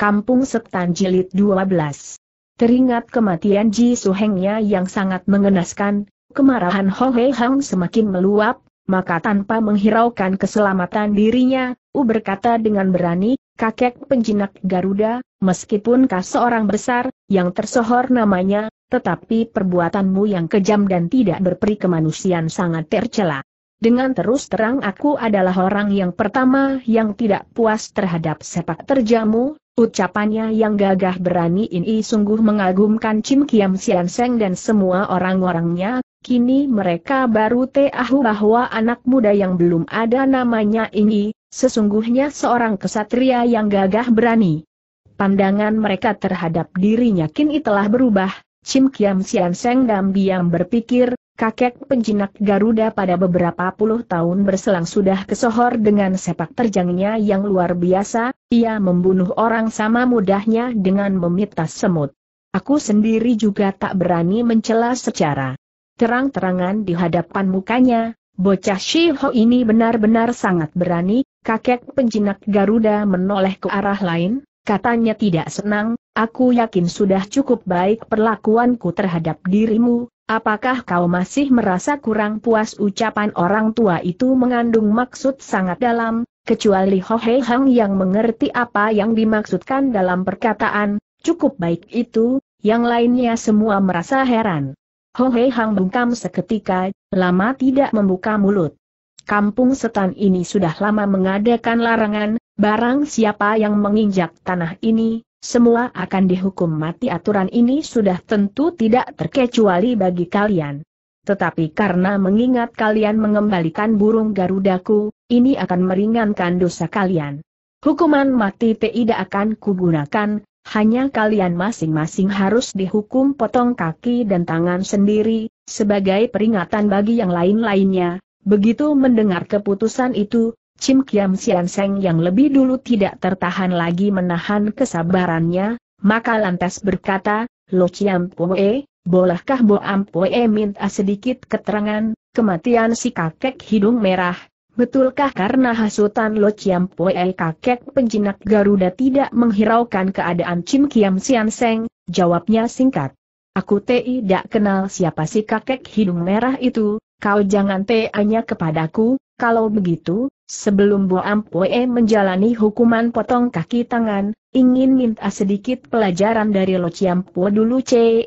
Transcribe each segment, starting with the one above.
Kampung Setan Jilid 12. Teringat kematian Ji Suhengnya yang sangat mengenaskan, kemarahan Ho Hei Hang semakin meluap, maka tanpa menghiraukan keselamatan dirinya, U berkata dengan berani, kakek penjinak Garuda, meskipun kau seorang besar, yang tersohor namanya, tetapi perbuatanmu yang kejam dan tidak berperi kemanusiaan sangat tercela. Dengan terus terang aku adalah orang yang pertama yang tidak puas terhadap sepak terjamu, Ucapannya yang gagah berani ini sungguh mengagumkan Cim Kiam Sian Seng dan semua orang-orangnya, kini mereka baru tahu bahwa anak muda yang belum ada namanya ini, sesungguhnya seorang kesatria yang gagah berani. Pandangan mereka terhadap dirinya kini telah berubah, Cim Kiam Sian Seng dan diam berpikir, kakek penjinak Garuda pada beberapa puluh tahun berselang sudah kesohor dengan sepak terjangnya yang luar biasa, ia membunuh orang sama mudahnya dengan memitas semut. Aku sendiri juga tak berani mencela secara terang-terangan di hadapan mukanya, bocah Shiho ini benar-benar sangat berani, kakek penjinak Garuda menoleh ke arah lain, katanya tidak senang, aku yakin sudah cukup baik perlakuanku terhadap dirimu, apakah kau masih merasa kurang puas ucapan orang tua itu mengandung maksud sangat dalam, kecuali Ho Hei Hang yang mengerti apa yang dimaksudkan dalam perkataan, cukup baik itu, yang lainnya semua merasa heran. Ho Hei Hang bungkam seketika, lama tidak membuka mulut. Kampung setan ini sudah lama mengadakan larangan, barang siapa yang menginjak tanah ini, semua akan dihukum mati aturan ini sudah tentu tidak terkecuali bagi kalian. Tetapi karena mengingat kalian mengembalikan burung garudaku, ini akan meringankan dosa kalian. Hukuman mati tidak akan kugunakan, hanya kalian masing-masing harus dihukum potong kaki dan tangan sendiri, sebagai peringatan bagi yang lain-lainnya. Begitu mendengar keputusan itu, Chim Kiam Sian Seng yang lebih dulu tidak tertahan lagi menahan kesabarannya, maka lantas berkata, Lo Chiam Poe, bolehkah Bo Am Poe minta sedikit keterangan, kematian si kakek hidung merah, betulkah karena hasutan Lo Chiam Poe kakek penjinak Garuda tidak menghiraukan keadaan Chim Kiam Sian Seng, jawabnya singkat. Aku tidak kenal siapa si kakek hidung merah itu, kau jangan tanya kepadaku, kalau begitu, Sebelum Bu Ampoe menjalani hukuman potong kaki tangan, ingin minta sedikit pelajaran dari Lo Chiam Pue dulu Ce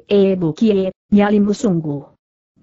Kie, nyalimu sungguh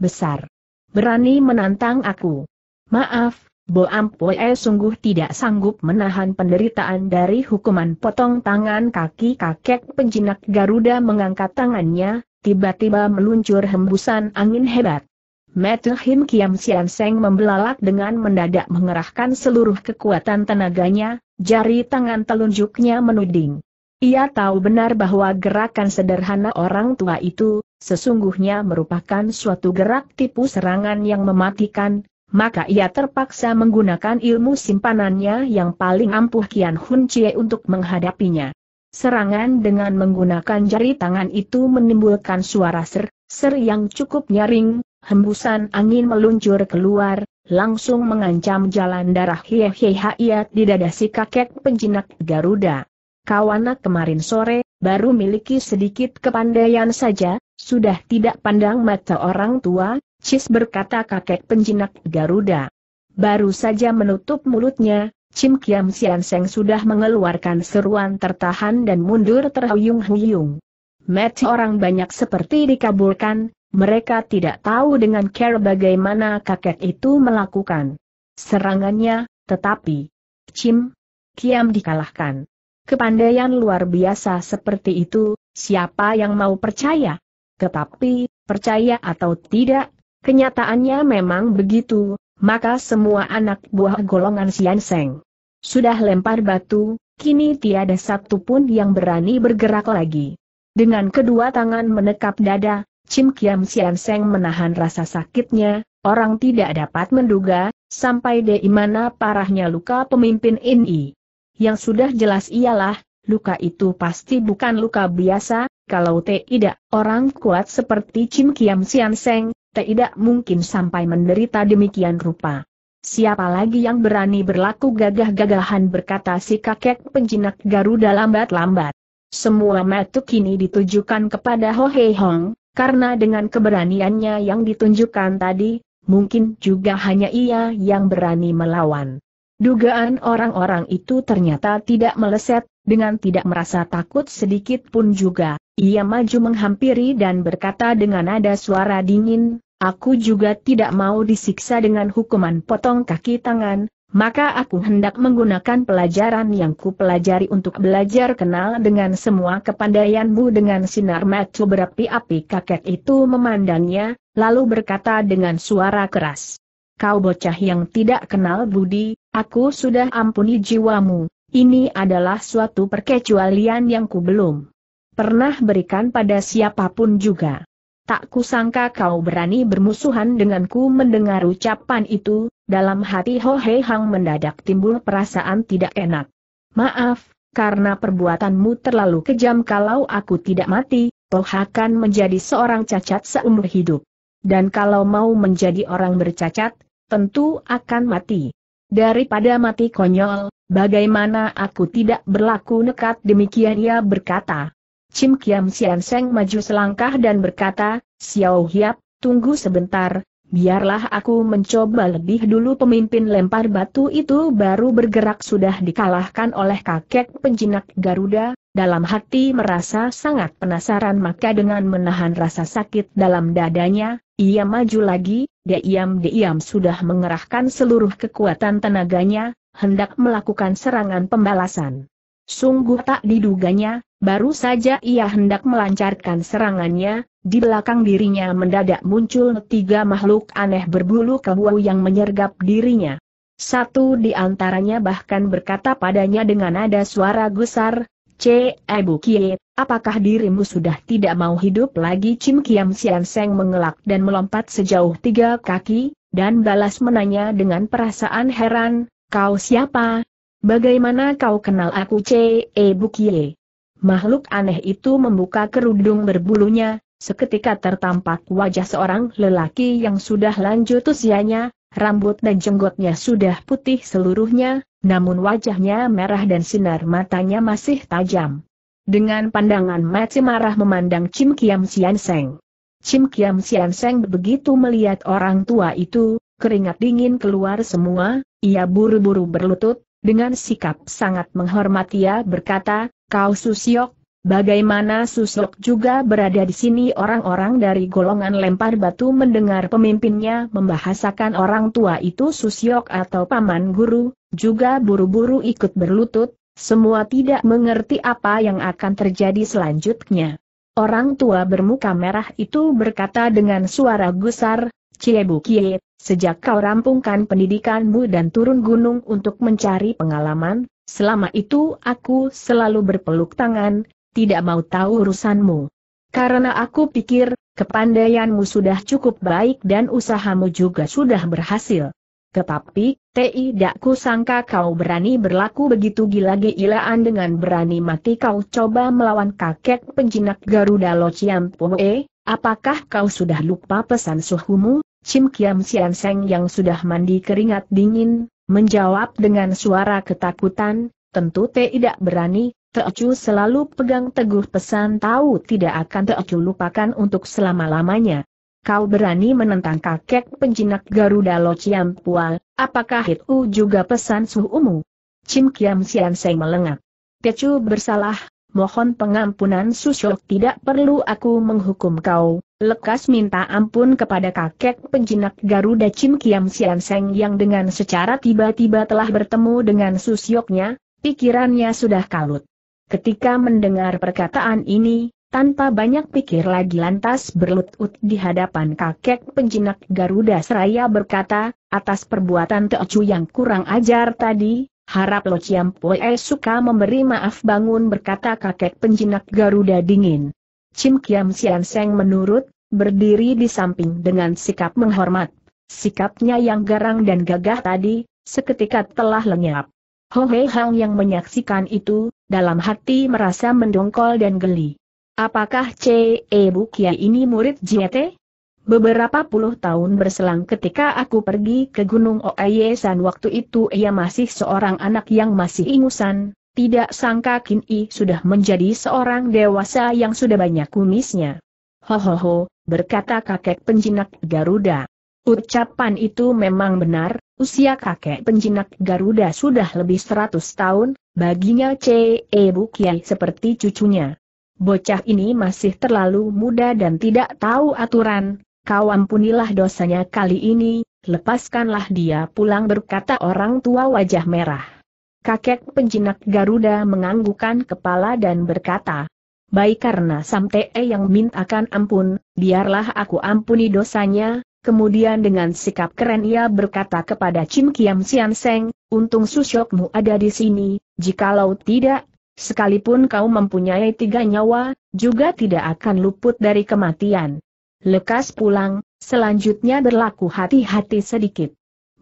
besar. Berani menantang aku. Maaf, Bu Ampoe sungguh tidak sanggup menahan penderitaan dari hukuman potong tangan kaki kakek penjinak Garuda mengangkat tangannya, tiba-tiba meluncur hembusan angin hebat. Metuhim Kiam Sian Seng membelalak dengan mendadak mengerahkan seluruh kekuatan tenaganya, jari tangan telunjuknya menuding. Ia tahu benar bahwa gerakan sederhana orang tua itu, sesungguhnya merupakan suatu gerak tipu serangan yang mematikan, maka ia terpaksa menggunakan ilmu simpanannya yang paling ampuh Kian Hun Chie untuk menghadapinya. Serangan dengan menggunakan jari tangan itu menimbulkan suara ser, ser yang cukup nyaring, Hembusan angin meluncur keluar, langsung mengancam jalan darah haiat di dada si kakek penjinak Garuda. Kawanak kemarin sore, baru miliki sedikit kepandaian saja, sudah tidak pandang mata orang tua, Cis berkata kakek penjinak Garuda. Baru saja menutup mulutnya, Cim Kiam Sian Seng sudah mengeluarkan seruan tertahan dan mundur terhuyung-huyung. Mata orang banyak seperti dikabulkan, mereka tidak tahu dengan care bagaimana kakek itu melakukan serangannya, tetapi Cim Kiam dikalahkan. Kepandaian luar biasa seperti itu, siapa yang mau percaya? Tetapi, percaya atau tidak, kenyataannya memang begitu, maka semua anak buah golongan Sian Seng sudah lempar batu, kini tiada satu pun yang berani bergerak lagi. Dengan kedua tangan menekap dada, Chim Kiam Sian Seng menahan rasa sakitnya, orang tidak dapat menduga, sampai di mana parahnya luka pemimpin ini. Yang sudah jelas ialah, luka itu pasti bukan luka biasa, kalau tidak orang kuat seperti Chim Kiam Sian Seng, tidak mungkin sampai menderita demikian rupa. Siapa lagi yang berani berlaku gagah-gagahan berkata si kakek penjinak Garuda lambat-lambat. Semua metu kini ditujukan kepada Ho Hei Hong, karena dengan keberaniannya yang ditunjukkan tadi, mungkin juga hanya ia yang berani melawan. Dugaan orang-orang itu ternyata tidak meleset, dengan tidak merasa takut sedikit pun juga, ia maju menghampiri dan berkata dengan nada suara dingin, Aku juga tidak mau disiksa dengan hukuman potong kaki tangan, maka aku hendak menggunakan pelajaran yang ku pelajari untuk belajar kenal dengan semua kepandaianmu dengan sinar mata berapi-api kakek itu memandangnya, lalu berkata dengan suara keras. Kau bocah yang tidak kenal budi, aku sudah ampuni jiwamu, ini adalah suatu perkecualian yang ku belum pernah berikan pada siapapun juga. Tak kusangka kau berani bermusuhan denganku mendengar ucapan itu, dalam hati Ho Hei Hang mendadak timbul perasaan tidak enak. Maaf, karena perbuatanmu terlalu kejam kalau aku tidak mati, toh akan menjadi seorang cacat seumur hidup. Dan kalau mau menjadi orang bercacat, tentu akan mati. Daripada mati konyol, bagaimana aku tidak berlaku nekat demikian ia berkata. Chim Kiam Sian Seng maju selangkah dan berkata, Xiao Hiap, tunggu sebentar, biarlah aku mencoba lebih dulu pemimpin lempar batu itu baru bergerak sudah dikalahkan oleh kakek penjinak Garuda, dalam hati merasa sangat penasaran maka dengan menahan rasa sakit dalam dadanya, ia maju lagi, diam-diam sudah mengerahkan seluruh kekuatan tenaganya, hendak melakukan serangan pembalasan. Sungguh tak diduganya, Baru saja ia hendak melancarkan serangannya, di belakang dirinya mendadak muncul tiga makhluk aneh berbulu kelabu yang menyergap dirinya. Satu di antaranya bahkan berkata padanya dengan nada suara gusar, C. Ebu Kie, apakah dirimu sudah tidak mau hidup lagi? Cim Kiam Sian Seng mengelak dan melompat sejauh tiga kaki, dan balas menanya dengan perasaan heran, kau siapa? Bagaimana kau kenal aku C. Ebu Kie? Makhluk aneh itu membuka kerudung berbulunya, seketika tertampak wajah seorang lelaki yang sudah lanjut usianya, rambut dan jenggotnya sudah putih seluruhnya, namun wajahnya merah dan sinar matanya masih tajam. Dengan pandangan mati marah memandang Chim Kiam Sian Seng. Chim Kiam Sian Seng begitu melihat orang tua itu, keringat dingin keluar semua, ia buru-buru berlutut, dengan sikap sangat menghormati ia berkata, Kau Susyok, bagaimana Susyok juga berada di sini orang-orang dari golongan lempar batu mendengar pemimpinnya membahasakan orang tua itu Susyok atau paman guru, juga buru-buru ikut berlutut, semua tidak mengerti apa yang akan terjadi selanjutnya. Orang tua bermuka merah itu berkata dengan suara gusar, Ciebu Kie, sejak kau rampungkan pendidikanmu dan turun gunung untuk mencari pengalaman, Selama itu aku selalu berpeluk tangan, tidak mau tahu urusanmu. Karena aku pikir, kepandaianmu sudah cukup baik dan usahamu juga sudah berhasil. Tetapi, tidak ku sangka kau berani berlaku begitu gila-gilaan dengan berani mati kau coba melawan kakek penjinak Garuda Lo Chiam E. apakah kau sudah lupa pesan suhumu, Chim Kiam Sian Seng yang sudah mandi keringat dingin, Menjawab dengan suara ketakutan, tentu tidak berani, Teocu selalu pegang teguh pesan tahu tidak akan Teocu lupakan untuk selama-lamanya. Kau berani menentang kakek penjinak Garuda Lo Chiam Pual, apakah itu juga pesan suhumu? Chim Kiam Sian Seng melengak. Teocu bersalah, mohon pengampunan Susyok tidak perlu aku menghukum kau. Lekas minta ampun kepada kakek penjinak Garuda Chim Kiam Sian Seng yang dengan secara tiba-tiba telah bertemu dengan Susyoknya, pikirannya sudah kalut. Ketika mendengar perkataan ini, tanpa banyak pikir lagi lantas berlutut di hadapan kakek penjinak Garuda Seraya berkata, atas perbuatan Teocu yang kurang ajar tadi, Harap Lo Chiam Pue suka memberi maaf bangun berkata kakek penjinak Garuda dingin. Cim Kiam Sian Seng menurut, berdiri di samping dengan sikap menghormat. Sikapnya yang garang dan gagah tadi, seketika telah lenyap. Ho Hei Hang yang menyaksikan itu, dalam hati merasa mendongkol dan geli. Apakah C.E. Bukia ini murid Jiete? Beberapa puluh tahun berselang ketika aku pergi ke Gunung Oayesan waktu itu ia masih seorang anak yang masih ingusan, tidak sangka Kin'i sudah menjadi seorang dewasa yang sudah banyak kumisnya. Ho ho ho, berkata kakek penjinak Garuda. Ucapan itu memang benar, usia kakek penjinak Garuda sudah lebih seratus tahun, baginya C.E. Bukiai seperti cucunya. Bocah ini masih terlalu muda dan tidak tahu aturan, kau ampunilah dosanya kali ini, lepaskanlah dia pulang berkata orang tua wajah merah. Kakek penjinak Garuda menganggukan kepala dan berkata, Baik karena samte yang mintakan ampun, biarlah aku ampuni dosanya, kemudian dengan sikap keren ia berkata kepada Cim Kiam Sian Seng, untung susyokmu ada di sini, jikalau tidak, sekalipun kau mempunyai tiga nyawa, juga tidak akan luput dari kematian. Lekas pulang, selanjutnya berlaku hati-hati sedikit.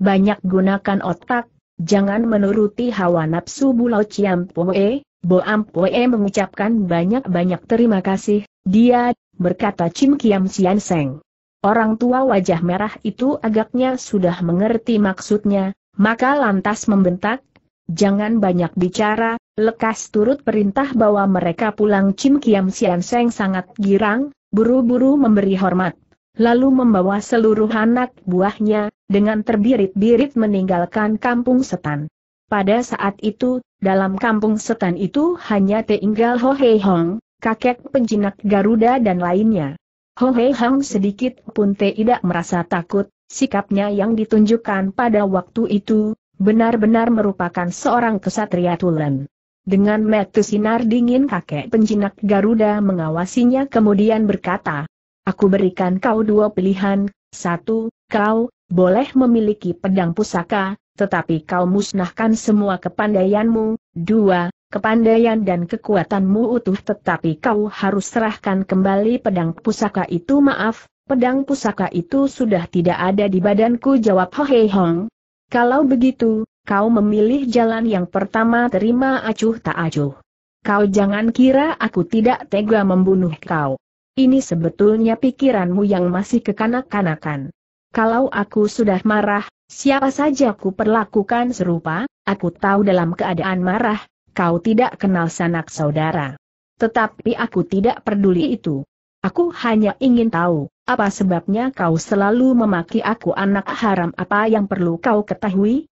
Banyak gunakan otak, jangan menuruti hawa nafsu Bulau ciam Ciampoe, Boampoe mengucapkan banyak-banyak terima kasih, dia, berkata Cim Kiam Sian Seng. Orang tua wajah merah itu agaknya sudah mengerti maksudnya, maka lantas membentak, jangan banyak bicara, lekas turut perintah bahwa mereka pulang Cim Kiam Sian Seng sangat girang, buru-buru memberi hormat. Lalu membawa seluruh anak buahnya, dengan terbirit-birit meninggalkan kampung setan. Pada saat itu, dalam kampung setan itu hanya tinggal Ho Hei Hong, kakek penjinak Garuda dan lainnya. Ho Hei Hong sedikit pun tidak merasa takut, sikapnya yang ditunjukkan pada waktu itu, benar-benar merupakan seorang kesatria tulen. Dengan metu sinar dingin kakek penjinak Garuda mengawasinya kemudian berkata, Aku berikan kau dua pilihan, satu, kau, boleh memiliki pedang pusaka, tetapi kau musnahkan semua kepandaianmu, dua, kepandaian dan kekuatanmu utuh tetapi kau harus serahkan kembali pedang pusaka itu maaf, pedang pusaka itu sudah tidak ada di badanku jawab Hohei Hong. Kalau begitu, Kau memilih jalan yang pertama terima acuh tak acuh. Kau jangan kira aku tidak tega membunuh kau. Ini sebetulnya pikiranmu yang masih kekanak-kanakan. Kalau aku sudah marah, siapa saja ku perlakukan serupa, aku tahu dalam keadaan marah, kau tidak kenal sanak saudara. Tetapi aku tidak peduli itu. Aku hanya ingin tahu, apa sebabnya kau selalu memaki aku anak haram apa yang perlu kau ketahui,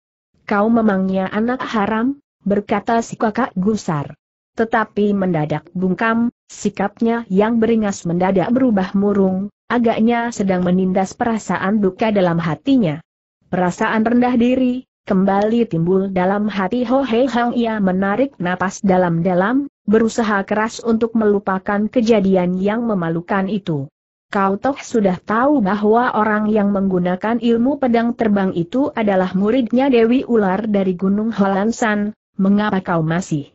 kau memangnya anak haram, berkata si kakak gusar. Tetapi mendadak bungkam, sikapnya yang beringas mendadak berubah murung, agaknya sedang menindas perasaan duka dalam hatinya. Perasaan rendah diri, kembali timbul dalam hati Ho Hei Hang ia menarik napas dalam-dalam, berusaha keras untuk melupakan kejadian yang memalukan itu. Kau toh sudah tahu bahwa orang yang menggunakan ilmu pedang terbang itu adalah muridnya Dewi Ular dari Gunung Holansan, mengapa kau masih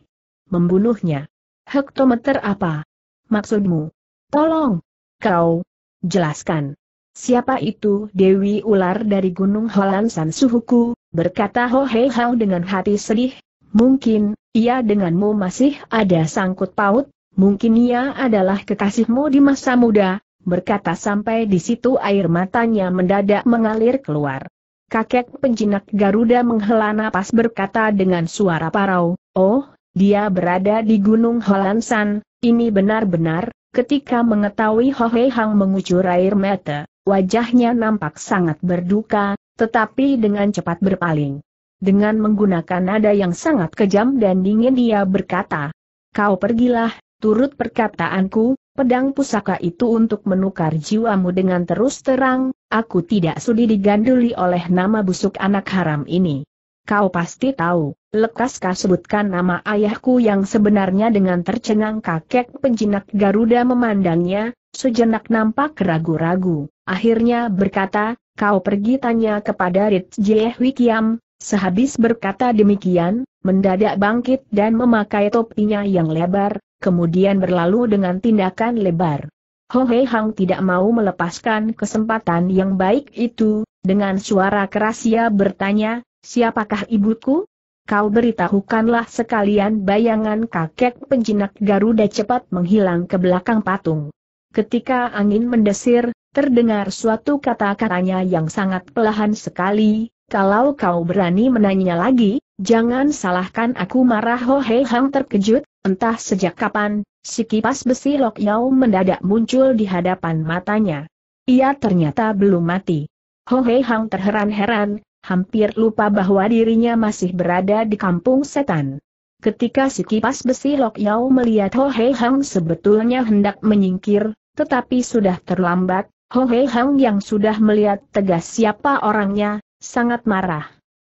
membunuhnya? Hektometer apa? Maksudmu? Tolong! Kau! Jelaskan! Siapa itu Dewi Ular dari Gunung Holansan suhuku, berkata Ho Hei Hao dengan hati sedih, mungkin, ia denganmu masih ada sangkut paut, mungkin ia adalah kekasihmu di masa muda, berkata sampai di situ air matanya mendadak mengalir keluar. Kakek penjinak Garuda menghela napas berkata dengan suara parau, Oh, dia berada di Gunung Holansan, ini benar-benar, ketika mengetahui Hohe Hang mengucur air mata, wajahnya nampak sangat berduka, tetapi dengan cepat berpaling. Dengan menggunakan nada yang sangat kejam dan dingin dia berkata, Kau pergilah, turut perkataanku, pedang pusaka itu untuk menukar jiwamu dengan terus terang, aku tidak sudi diganduli oleh nama busuk anak haram ini. Kau pasti tahu, lekas kau sebutkan nama ayahku yang sebenarnya dengan tercengang kakek penjinak Garuda memandangnya, sejenak nampak ragu-ragu, akhirnya berkata, kau pergi tanya kepada Rit Wikiam, sehabis berkata demikian, mendadak bangkit dan memakai topinya yang lebar, kemudian berlalu dengan tindakan lebar. Ho Hei Hang tidak mau melepaskan kesempatan yang baik itu, dengan suara keras ia bertanya, siapakah ibuku? Kau beritahukanlah sekalian bayangan kakek penjinak Garuda cepat menghilang ke belakang patung. Ketika angin mendesir, terdengar suatu kata-katanya yang sangat pelahan sekali, kalau kau berani menanya lagi, jangan salahkan aku marah Ho Hei Hang terkejut, Entah sejak kapan, si kipas besi Lok Yau mendadak muncul di hadapan matanya. Ia ternyata belum mati. Ho Hei Hang terheran-heran, hampir lupa bahwa dirinya masih berada di kampung setan. Ketika si kipas besi Lok Yau melihat Ho Hei Hang sebetulnya hendak menyingkir, tetapi sudah terlambat, Ho Hei Hang yang sudah melihat tegas siapa orangnya, sangat marah.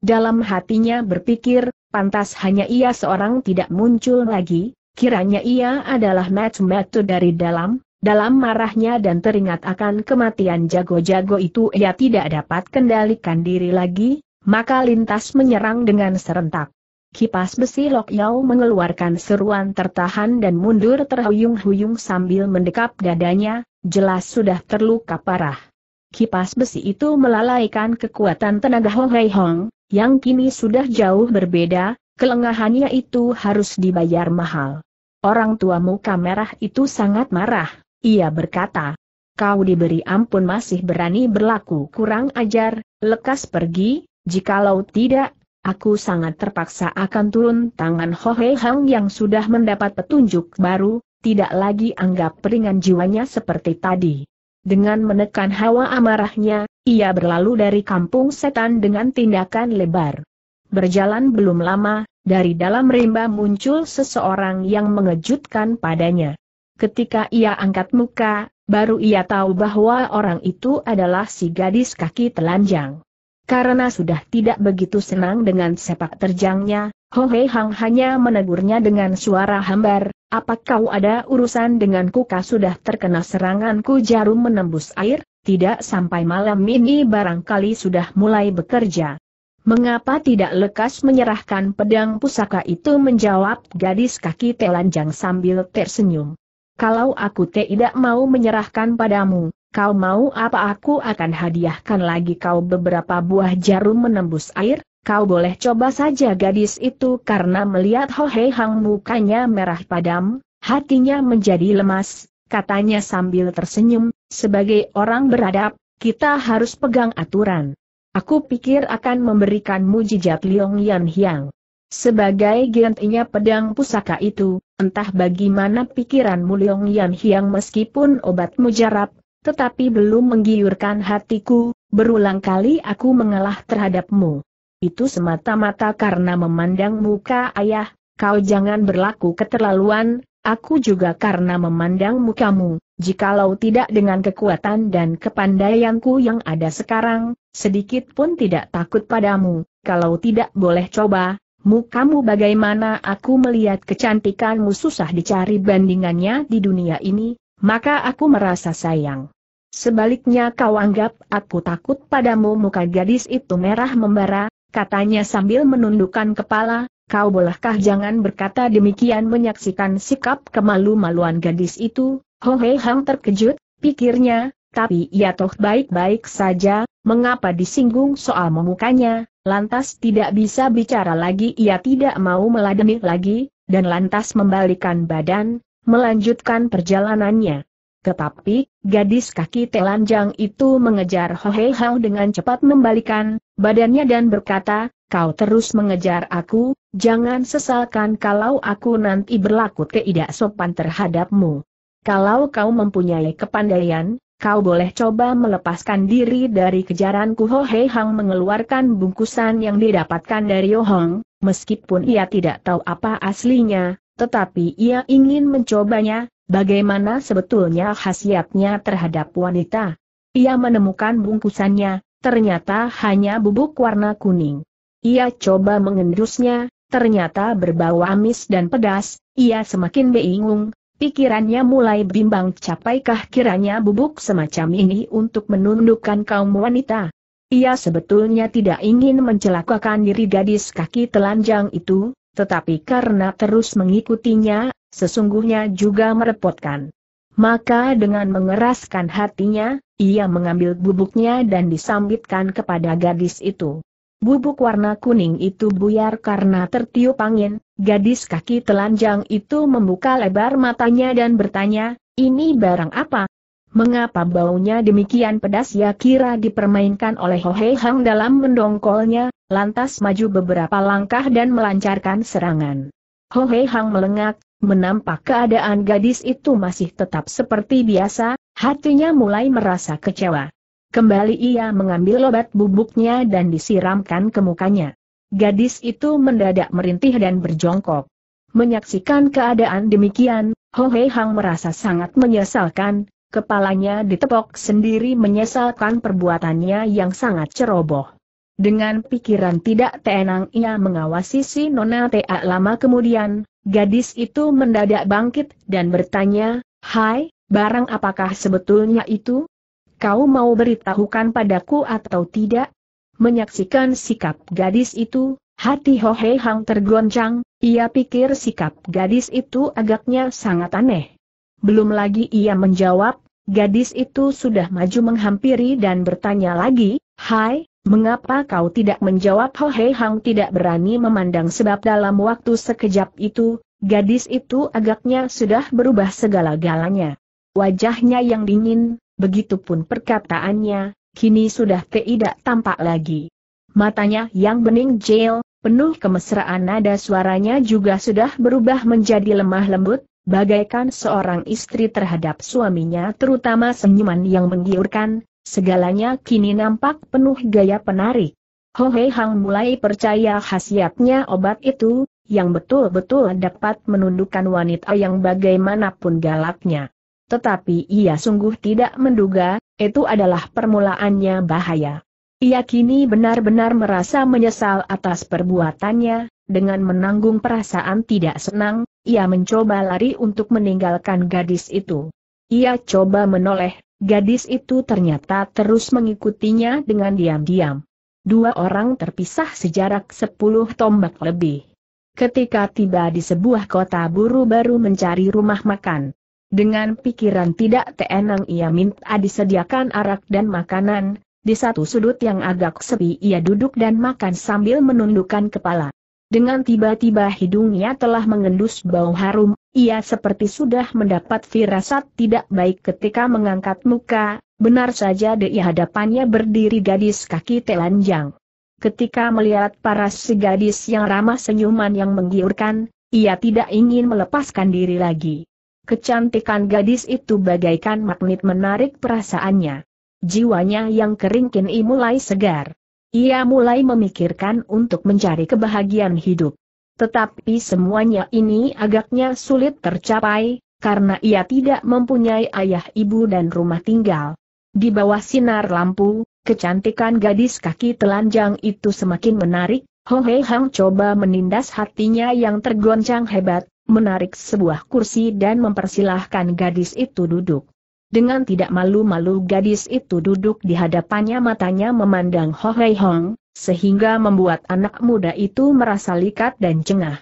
Dalam hatinya berpikir, pantas hanya ia seorang tidak muncul lagi, kiranya ia adalah match metu dari dalam, dalam marahnya dan teringat akan kematian jago-jago itu ia tidak dapat kendalikan diri lagi, maka lintas menyerang dengan serentak. Kipas besi Lok Yau mengeluarkan seruan tertahan dan mundur terhuyung-huyung sambil mendekap dadanya, jelas sudah terluka parah. Kipas besi itu melalaikan kekuatan tenaga Hong Hei Hong, yang kini sudah jauh berbeda, kelengahannya itu harus dibayar mahal. Orang tuamu muka itu sangat marah, ia berkata. Kau diberi ampun masih berani berlaku kurang ajar, lekas pergi, jikalau tidak, aku sangat terpaksa akan turun tangan Hohe Hang yang sudah mendapat petunjuk baru, tidak lagi anggap peringan jiwanya seperti tadi. Dengan menekan hawa amarahnya, ia berlalu dari kampung setan dengan tindakan lebar. Berjalan belum lama, dari dalam rimba muncul seseorang yang mengejutkan padanya. Ketika ia angkat muka, baru ia tahu bahwa orang itu adalah si gadis kaki telanjang. Karena sudah tidak begitu senang dengan sepak terjangnya, Hei Hang hanya menegurnya dengan suara hambar, apa kau ada urusan dengan kuka sudah terkena seranganku jarum menembus air, tidak sampai malam ini barangkali sudah mulai bekerja. Mengapa tidak lekas menyerahkan pedang pusaka itu menjawab gadis kaki telanjang sambil tersenyum. Kalau aku tidak mau menyerahkan padamu, kau mau apa aku akan hadiahkan lagi kau beberapa buah jarum menembus air, Kau boleh coba saja gadis itu karena melihat Ho Hei Hang mukanya merah padam, hatinya menjadi lemas, katanya sambil tersenyum, sebagai orang beradab, kita harus pegang aturan. Aku pikir akan memberikan mujizat Liong Yan Hiang. Sebagai gantinya pedang pusaka itu, entah bagaimana pikiranmu Liong Yan Hiang meskipun obat mujarab, tetapi belum menggiurkan hatiku, berulang kali aku mengalah terhadapmu itu semata-mata karena memandang muka ayah, kau jangan berlaku keterlaluan, aku juga karena memandang mukamu, jikalau tidak dengan kekuatan dan kepandaianku yang ada sekarang, sedikit pun tidak takut padamu, kalau tidak boleh coba, mukamu bagaimana aku melihat kecantikanmu susah dicari bandingannya di dunia ini, maka aku merasa sayang. Sebaliknya kau anggap aku takut padamu muka gadis itu merah membara, katanya sambil menundukkan kepala, kau bolehkah jangan berkata demikian menyaksikan sikap kemalu-maluan gadis itu, Ho Hei Hang terkejut, pikirnya, tapi ia toh baik-baik saja, mengapa disinggung soal memukanya, lantas tidak bisa bicara lagi ia tidak mau meladeni lagi, dan lantas membalikan badan, melanjutkan perjalanannya. Tetapi, gadis kaki telanjang itu mengejar Ho Hei Hang dengan cepat membalikan, badannya dan berkata, kau terus mengejar aku, jangan sesalkan kalau aku nanti berlaku tidak sopan terhadapmu. Kalau kau mempunyai kepandaian, kau boleh coba melepaskan diri dari kejaranku Ho Hei Hang mengeluarkan bungkusan yang didapatkan dari Yohong, meskipun ia tidak tahu apa aslinya, tetapi ia ingin mencobanya, bagaimana sebetulnya khasiatnya terhadap wanita. Ia menemukan bungkusannya, ternyata hanya bubuk warna kuning. Ia coba mengendusnya, ternyata berbau amis dan pedas, ia semakin bingung, pikirannya mulai bimbang capaikah kiranya bubuk semacam ini untuk menundukkan kaum wanita. Ia sebetulnya tidak ingin mencelakakan diri gadis kaki telanjang itu, tetapi karena terus mengikutinya, sesungguhnya juga merepotkan. Maka dengan mengeraskan hatinya, ia mengambil bubuknya dan disambitkan kepada gadis itu. Bubuk warna kuning itu buyar karena tertiup angin, gadis kaki telanjang itu membuka lebar matanya dan bertanya, ini barang apa? Mengapa baunya demikian pedas ya kira dipermainkan oleh Ho Hei Hang dalam mendongkolnya, lantas maju beberapa langkah dan melancarkan serangan. Ho Hei Hang melengak, Menampak keadaan gadis itu masih tetap seperti biasa, hatinya mulai merasa kecewa. Kembali ia mengambil obat bubuknya dan disiramkan ke mukanya. Gadis itu mendadak merintih dan berjongkok. Menyaksikan keadaan demikian, Ho Hei Hang merasa sangat menyesalkan, kepalanya ditepok sendiri menyesalkan perbuatannya yang sangat ceroboh. Dengan pikiran tidak tenang ia mengawasi si Nona Tea lama kemudian, gadis itu mendadak bangkit dan bertanya, Hai, barang apakah sebetulnya itu? Kau mau beritahukan padaku atau tidak? Menyaksikan sikap gadis itu, hati hohehang Hang tergoncang, ia pikir sikap gadis itu agaknya sangat aneh. Belum lagi ia menjawab, gadis itu sudah maju menghampiri dan bertanya lagi, Hai, Mengapa kau tidak menjawab Ho Hei Hang tidak berani memandang sebab dalam waktu sekejap itu, gadis itu agaknya sudah berubah segala-galanya. Wajahnya yang dingin, begitupun perkataannya, kini sudah tidak tampak lagi. Matanya yang bening jail, penuh kemesraan nada suaranya juga sudah berubah menjadi lemah lembut, bagaikan seorang istri terhadap suaminya terutama senyuman yang menggiurkan, Segalanya kini nampak penuh gaya penarik. Hei Hang mulai percaya khasiatnya obat itu, yang betul-betul dapat menundukkan wanita yang bagaimanapun galaknya. Tetapi ia sungguh tidak menduga, itu adalah permulaannya bahaya. Ia kini benar-benar merasa menyesal atas perbuatannya, dengan menanggung perasaan tidak senang, ia mencoba lari untuk meninggalkan gadis itu. Ia coba menoleh Gadis itu ternyata terus mengikutinya dengan diam-diam. Dua orang terpisah sejarak sepuluh tombak lebih. Ketika tiba di sebuah kota buru baru mencari rumah makan. Dengan pikiran tidak tenang, ia minta disediakan arak dan makanan, di satu sudut yang agak sepi ia duduk dan makan sambil menundukkan kepala. Dengan tiba-tiba hidungnya telah mengendus bau harum, ia seperti sudah mendapat firasat tidak baik ketika mengangkat muka, benar saja di hadapannya berdiri gadis kaki telanjang. Ketika melihat paras si gadis yang ramah senyuman yang menggiurkan, ia tidak ingin melepaskan diri lagi. Kecantikan gadis itu bagaikan magnet menarik perasaannya. Jiwanya yang kering kini mulai segar. Ia mulai memikirkan untuk mencari kebahagiaan hidup. Tetapi semuanya ini agaknya sulit tercapai, karena ia tidak mempunyai ayah ibu dan rumah tinggal. Di bawah sinar lampu, kecantikan gadis kaki telanjang itu semakin menarik, Ho Hei Hang coba menindas hatinya yang tergoncang hebat, menarik sebuah kursi dan mempersilahkan gadis itu duduk. Dengan tidak malu-malu gadis itu duduk di hadapannya matanya memandang Ho Hei Hong, sehingga membuat anak muda itu merasa likat dan cengah.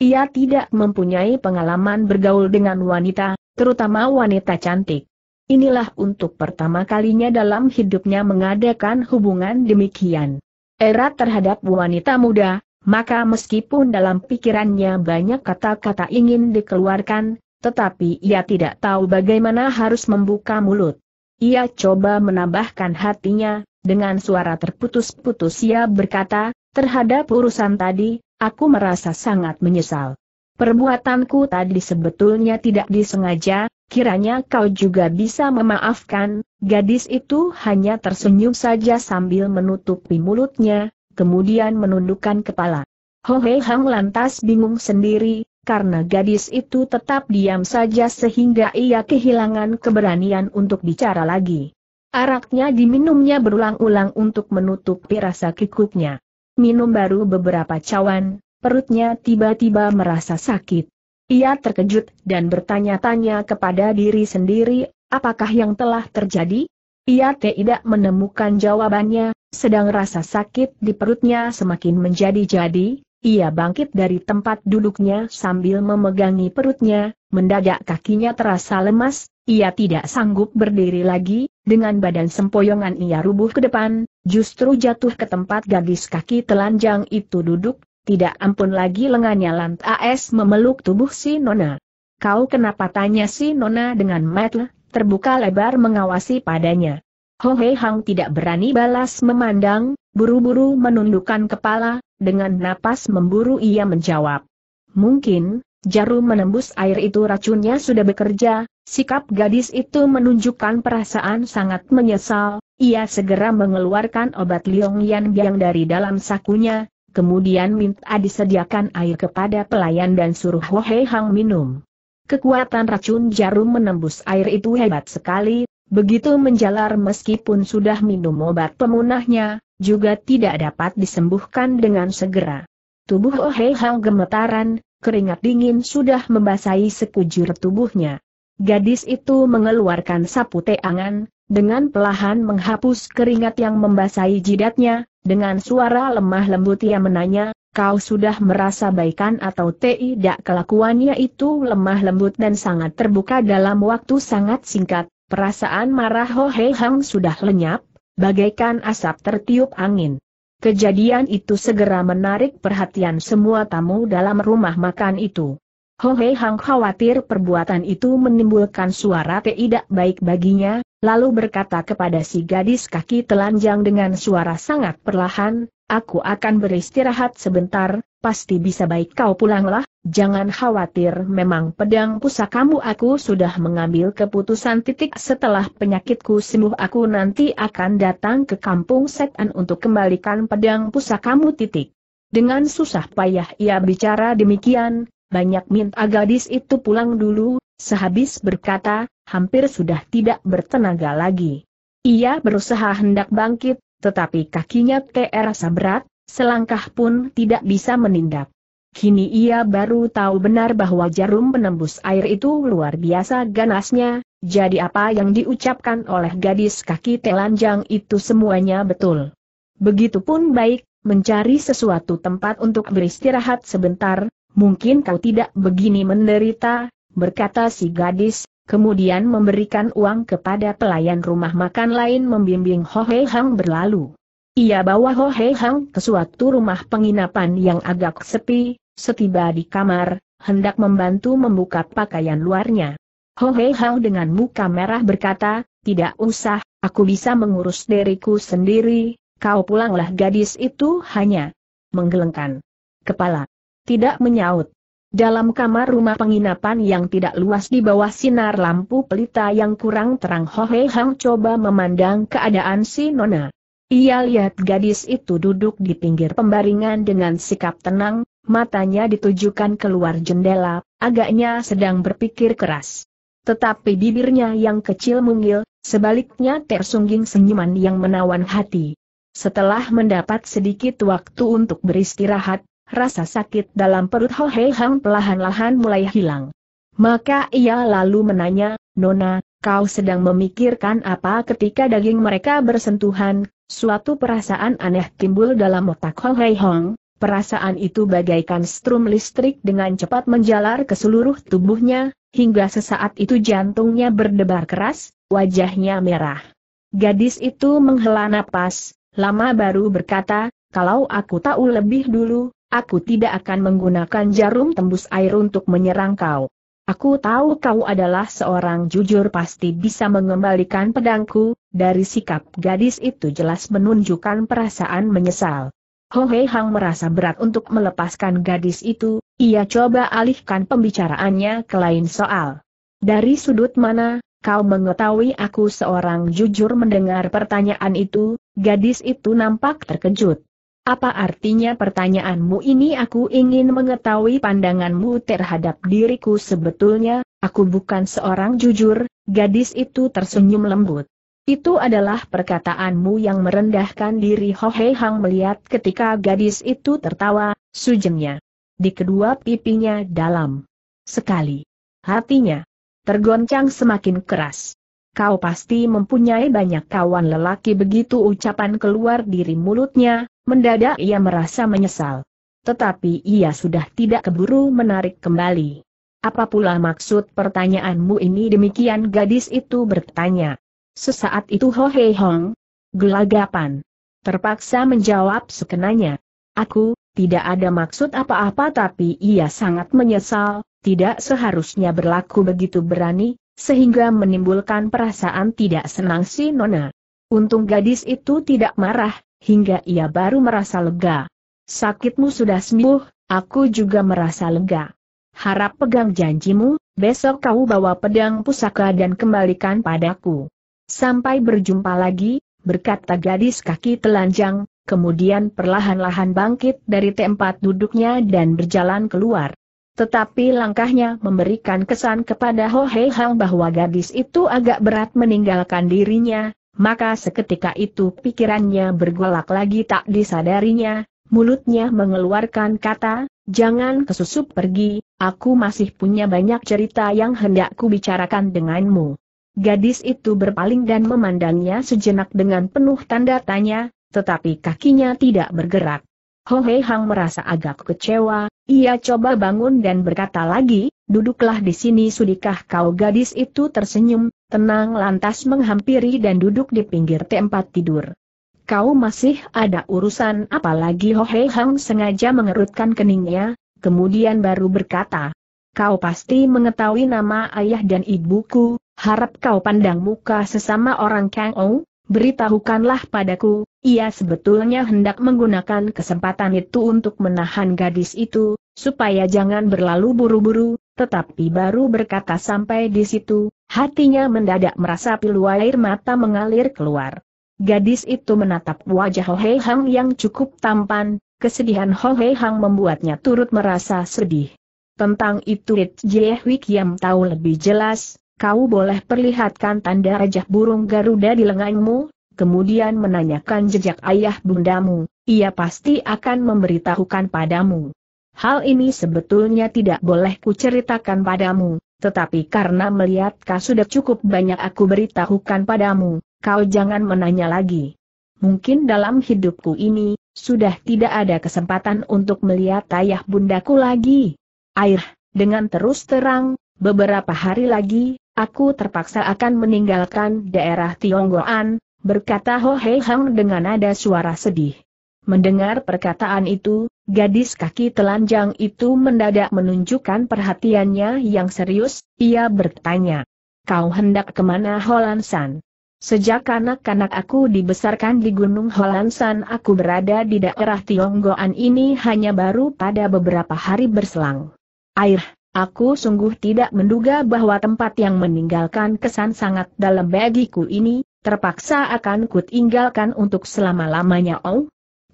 Ia tidak mempunyai pengalaman bergaul dengan wanita, terutama wanita cantik. Inilah untuk pertama kalinya dalam hidupnya mengadakan hubungan demikian. Erat terhadap wanita muda, maka meskipun dalam pikirannya banyak kata-kata ingin dikeluarkan, tetapi ia tidak tahu bagaimana harus membuka mulut. Ia coba menambahkan hatinya, dengan suara terputus-putus ia berkata, terhadap urusan tadi, aku merasa sangat menyesal. Perbuatanku tadi sebetulnya tidak disengaja, kiranya kau juga bisa memaafkan, gadis itu hanya tersenyum saja sambil menutupi mulutnya, kemudian menundukkan kepala. Ho Hei Hang lantas bingung sendiri, karena gadis itu tetap diam saja sehingga ia kehilangan keberanian untuk bicara lagi. Araknya diminumnya berulang-ulang untuk menutupi rasa kikuknya. Minum baru beberapa cawan, perutnya tiba-tiba merasa sakit. Ia terkejut dan bertanya-tanya kepada diri sendiri, apakah yang telah terjadi? Ia tidak menemukan jawabannya, sedang rasa sakit di perutnya semakin menjadi-jadi, ia bangkit dari tempat duduknya sambil memegangi perutnya, mendadak kakinya terasa lemas, ia tidak sanggup berdiri lagi, dengan badan sempoyongan ia rubuh ke depan, justru jatuh ke tempat gadis kaki telanjang itu duduk, tidak ampun lagi lengannya lantas memeluk tubuh si Nona. Kau kenapa tanya si Nona dengan mata terbuka lebar mengawasi padanya. Ho Hei Hang tidak berani balas memandang, buru-buru menundukkan kepala, dengan napas memburu ia menjawab. Mungkin, jarum menembus air itu racunnya sudah bekerja, sikap gadis itu menunjukkan perasaan sangat menyesal, ia segera mengeluarkan obat Liong Yan Biang dari dalam sakunya, kemudian minta disediakan air kepada pelayan dan suruh Hei Hang minum. Kekuatan racun jarum menembus air itu hebat sekali, begitu menjalar meskipun sudah minum obat pemunahnya, juga tidak dapat disembuhkan dengan segera. Tubuh Oh Hei Hang gemetaran, keringat dingin sudah membasahi sekujur tubuhnya. Gadis itu mengeluarkan sapu teangan, dengan pelahan menghapus keringat yang membasahi jidatnya, dengan suara lemah lembut ia menanya, kau sudah merasa baikan atau tidak kelakuannya itu lemah lembut dan sangat terbuka dalam waktu sangat singkat, perasaan marah Ho oh Hei Hang sudah lenyap, Bagaikan asap tertiup angin. Kejadian itu segera menarik perhatian semua tamu dalam rumah makan itu. Ho Hei Hang khawatir perbuatan itu menimbulkan suara tidak baik baginya, lalu berkata kepada si gadis kaki telanjang dengan suara sangat perlahan, Aku akan beristirahat sebentar, pasti bisa baik kau pulanglah, jangan khawatir memang pedang pusakamu aku sudah mengambil keputusan titik setelah penyakitku sembuh aku nanti akan datang ke kampung Setan untuk kembalikan pedang pusakamu titik. Dengan susah payah ia bicara demikian, banyak minta gadis itu pulang dulu, sehabis berkata, hampir sudah tidak bertenaga lagi. Ia berusaha hendak bangkit, tetapi kakinya terasa berat, selangkah pun tidak bisa menindak. Kini ia baru tahu benar bahwa jarum penembus air itu luar biasa ganasnya, jadi apa yang diucapkan oleh gadis kaki telanjang itu semuanya betul. Begitupun baik, mencari sesuatu tempat untuk beristirahat sebentar, mungkin kau tidak begini menderita, berkata si gadis, kemudian memberikan uang kepada pelayan rumah makan lain membimbing Ho Hei Hang berlalu. Ia bawa Ho Hei Hang ke suatu rumah penginapan yang agak sepi, setiba di kamar, hendak membantu membuka pakaian luarnya. Ho Hei Hang dengan muka merah berkata, tidak usah, aku bisa mengurus diriku sendiri, kau pulanglah gadis itu hanya menggelengkan kepala. Tidak menyaut. Dalam kamar rumah penginapan yang tidak luas di bawah sinar lampu pelita yang kurang terang Hohe Hang coba memandang keadaan si Nona. Ia lihat gadis itu duduk di pinggir pembaringan dengan sikap tenang, matanya ditujukan keluar jendela, agaknya sedang berpikir keras. Tetapi bibirnya yang kecil mungil, sebaliknya tersungging senyuman yang menawan hati. Setelah mendapat sedikit waktu untuk beristirahat, rasa sakit dalam perut Ho Hei Hang pelahan-lahan mulai hilang. Maka ia lalu menanya, Nona, kau sedang memikirkan apa ketika daging mereka bersentuhan, suatu perasaan aneh timbul dalam otak Ho Hei Hong, perasaan itu bagaikan strum listrik dengan cepat menjalar ke seluruh tubuhnya, hingga sesaat itu jantungnya berdebar keras, wajahnya merah. Gadis itu menghela napas, lama baru berkata, kalau aku tahu lebih dulu, Aku tidak akan menggunakan jarum tembus air untuk menyerang kau. Aku tahu kau adalah seorang jujur pasti bisa mengembalikan pedangku, dari sikap gadis itu jelas menunjukkan perasaan menyesal. Ho Hei Hang merasa berat untuk melepaskan gadis itu, ia coba alihkan pembicaraannya ke lain soal. Dari sudut mana, kau mengetahui aku seorang jujur mendengar pertanyaan itu, gadis itu nampak terkejut. Apa artinya pertanyaanmu ini aku ingin mengetahui pandanganmu terhadap diriku sebetulnya, aku bukan seorang jujur, gadis itu tersenyum lembut. Itu adalah perkataanmu yang merendahkan diri Ho Hei Hang melihat ketika gadis itu tertawa, sujengnya. Di kedua pipinya dalam sekali. Hatinya tergoncang semakin keras. Kau pasti mempunyai banyak kawan lelaki begitu ucapan keluar dari mulutnya, mendadak ia merasa menyesal. Tetapi ia sudah tidak keburu menarik kembali. Apa pula maksud pertanyaanmu ini demikian gadis itu bertanya. Sesaat itu Ho Hei Hong, gelagapan. Terpaksa menjawab sekenanya. Aku, tidak ada maksud apa-apa tapi ia sangat menyesal, tidak seharusnya berlaku begitu berani, sehingga menimbulkan perasaan tidak senang si Nona. Untung gadis itu tidak marah, hingga ia baru merasa lega. Sakitmu sudah sembuh, aku juga merasa lega. Harap pegang janjimu, besok kau bawa pedang pusaka dan kembalikan padaku. Sampai berjumpa lagi, berkata gadis kaki telanjang, kemudian perlahan-lahan bangkit dari tempat duduknya dan berjalan keluar. Tetapi langkahnya memberikan kesan kepada Ho Hei Hang bahwa gadis itu agak berat meninggalkan dirinya, maka seketika itu pikirannya bergolak lagi tak disadarinya, mulutnya mengeluarkan kata, jangan kesusup pergi, aku masih punya banyak cerita yang hendak ku bicarakan denganmu. Gadis itu berpaling dan memandangnya sejenak dengan penuh tanda tanya, tetapi kakinya tidak bergerak. Ho Hei Hang merasa agak kecewa, ia coba bangun dan berkata lagi, duduklah di sini sudikah kau gadis itu tersenyum, tenang lantas menghampiri dan duduk di pinggir tempat tidur. Kau masih ada urusan Apalagi Ho Hei Hang sengaja mengerutkan keningnya, kemudian baru berkata. Kau pasti mengetahui nama ayah dan ibuku, harap kau pandang muka sesama orang Kang Ou, beritahukanlah padaku, ia sebetulnya hendak menggunakan kesempatan itu untuk menahan gadis itu, supaya jangan berlalu buru-buru, tetapi baru berkata sampai di situ, hatinya mendadak merasa pilu air mata mengalir keluar. Gadis itu menatap wajah Ho Hei Hang yang cukup tampan, kesedihan Ho Hei Hang membuatnya turut merasa sedih. Tentang itu Rit Jie Hui Kiam tahu lebih jelas, kau boleh perlihatkan tanda rajah burung Garuda di lenganmu, kemudian menanyakan jejak ayah bundamu, ia pasti akan memberitahukan padamu. Hal ini sebetulnya tidak boleh kuceritakan padamu, tetapi karena melihat kau sudah cukup banyak aku beritahukan padamu, kau jangan menanya lagi. Mungkin dalam hidupku ini, sudah tidak ada kesempatan untuk melihat ayah bundaku lagi. Air, dengan terus terang, beberapa hari lagi, aku terpaksa akan meninggalkan daerah Tionggoan, berkata Ho Hei Hang dengan nada suara sedih. Mendengar perkataan itu, gadis kaki telanjang itu mendadak menunjukkan perhatiannya yang serius, ia bertanya. Kau hendak kemana Holansan? Sejak anak-anak aku dibesarkan di Gunung Holansan aku berada di daerah Tionggoan ini hanya baru pada beberapa hari berselang. Air, aku sungguh tidak menduga bahwa tempat yang meninggalkan kesan sangat dalam bagiku ini, terpaksa akan kutinggalkan untuk selama-lamanya oh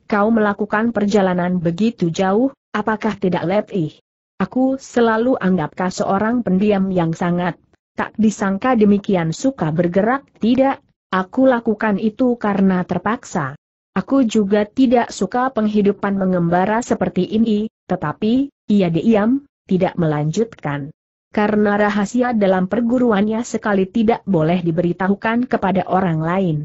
kau melakukan perjalanan begitu jauh, apakah tidak letih? Aku selalu anggap anggapkah seorang pendiam yang sangat, tak disangka demikian suka bergerak, tidak, aku lakukan itu karena terpaksa. Aku juga tidak suka penghidupan mengembara seperti ini, tetapi, ia diam, tidak melanjutkan. Karena rahasia dalam perguruannya sekali tidak boleh diberitahukan kepada orang lain.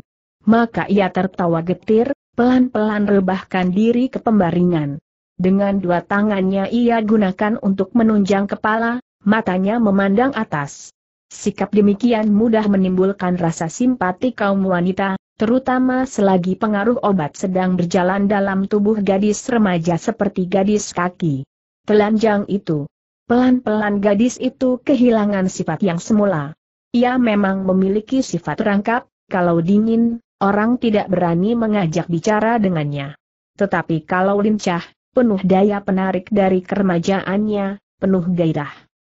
Maka ia tertawa getir, pelan-pelan rebahkan diri ke pembaringan. Dengan dua tangannya ia gunakan untuk menunjang kepala, matanya memandang atas. Sikap demikian mudah menimbulkan rasa simpati kaum wanita, terutama selagi pengaruh obat sedang berjalan dalam tubuh gadis remaja seperti gadis kaki. Telanjang itu. Pelan-pelan gadis itu kehilangan sifat yang semula. Ia memang memiliki sifat rangkap, kalau dingin, orang tidak berani mengajak bicara dengannya. Tetapi kalau lincah, penuh daya penarik dari kermajaannya, penuh gairah.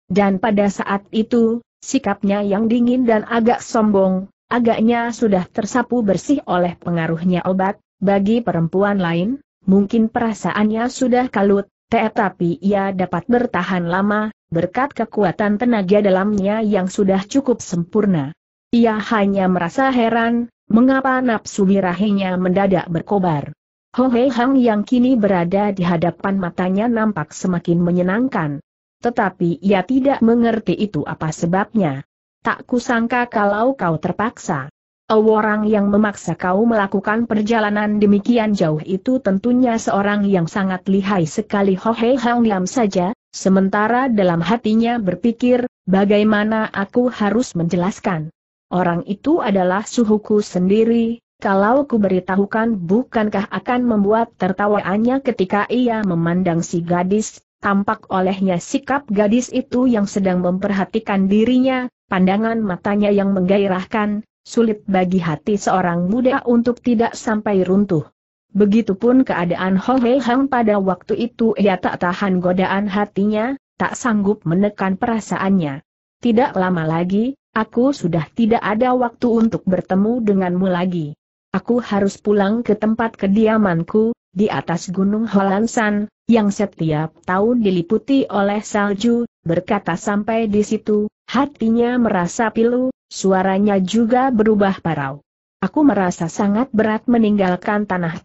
Dan pada saat itu, sikapnya yang dingin dan agak sombong, agaknya sudah tersapu bersih oleh pengaruhnya obat, bagi perempuan lain, mungkin perasaannya sudah kalut, tetapi ia dapat bertahan lama, berkat kekuatan tenaga dalamnya yang sudah cukup sempurna. Ia hanya merasa heran, Mengapa nafsu birahinya mendadak berkobar? Ho Hei Hang yang kini berada di hadapan matanya nampak semakin menyenangkan. Tetapi ia tidak mengerti itu apa sebabnya. Tak kusangka kalau kau terpaksa. Oh, orang yang memaksa kau melakukan perjalanan demikian jauh itu tentunya seorang yang sangat lihai sekali Ho Hei Hang Liam saja, sementara dalam hatinya berpikir, bagaimana aku harus menjelaskan. Orang itu adalah suhuku sendiri, kalau ku beritahukan bukankah akan membuat tertawaannya ketika ia memandang si gadis, tampak olehnya sikap gadis itu yang sedang memperhatikan dirinya, pandangan matanya yang menggairahkan, sulit bagi hati seorang muda untuk tidak sampai runtuh. Begitupun keadaan Ho Hei Hang pada waktu itu ia tak tahan godaan hatinya, tak sanggup menekan perasaannya. Tidak lama lagi, Aku sudah tidak ada waktu untuk bertemu denganmu lagi. Aku harus pulang ke tempat kediamanku, di atas Gunung Holansan, yang setiap tahun diliputi oleh salju, berkata sampai di situ, hatinya merasa pilu, suaranya juga berubah parau. Aku merasa sangat berat meninggalkan tanah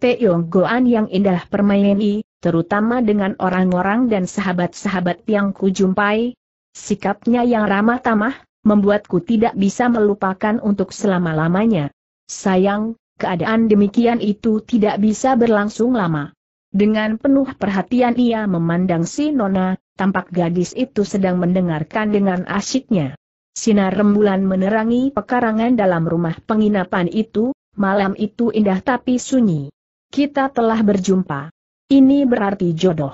Goan yang indah permaini, terutama dengan orang-orang dan sahabat-sahabat yang kujumpai. Sikapnya yang ramah tamah, membuatku tidak bisa melupakan untuk selama-lamanya. Sayang, keadaan demikian itu tidak bisa berlangsung lama. Dengan penuh perhatian ia memandang si Nona, tampak gadis itu sedang mendengarkan dengan asyiknya. Sinar rembulan menerangi pekarangan dalam rumah penginapan itu, malam itu indah tapi sunyi. Kita telah berjumpa. Ini berarti jodoh.